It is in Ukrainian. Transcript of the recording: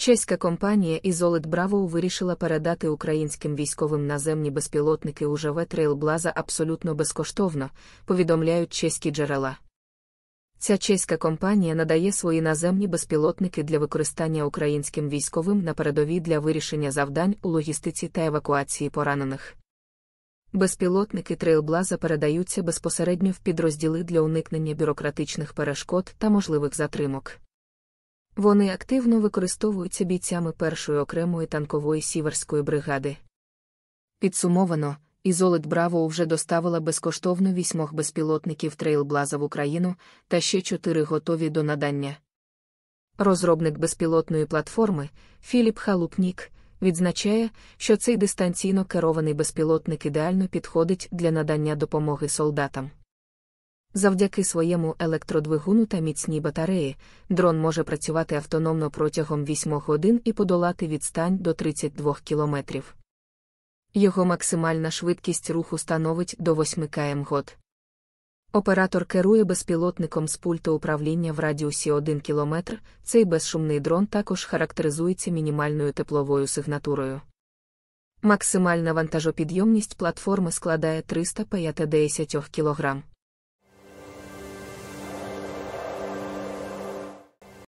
Чеська компанія Ізолит Браво вирішила передати українським військовим наземні безпілотники УЖВ Трейлблаза абсолютно безкоштовно, повідомляють чеські джерела. Ця чеська компанія надає свої наземні безпілотники для використання українським військовим на передовій для вирішення завдань у логістиці та евакуації поранених. Безпілотники Трейлблаза передаються безпосередньо в підрозділи для уникнення бюрократичних перешкод та можливих затримок. Вони активно використовуються бійцями першої окремої танкової сіверської бригади. Підсумовано, Ізолит Браво вже доставила безкоштовно вісьмох безпілотників Трейлблаза в Україну та ще чотири готові до надання. Розробник безпілотної платформи Філіп Халупнік відзначає, що цей дистанційно керований безпілотник ідеально підходить для надання допомоги солдатам. Завдяки своєму електродвигуну та міцній батареї, дрон може працювати автономно протягом 8 годин і подолати відстань до 32 км. Його максимальна швидкість руху становить до 8 км год. Оператор керує безпілотником з пульту управління в радіусі 1 км. Цей безшумний дрон також характеризується мінімальною тепловою сигнатурою. Максимальна вантажопідйомність платформи складає 350 кілограм.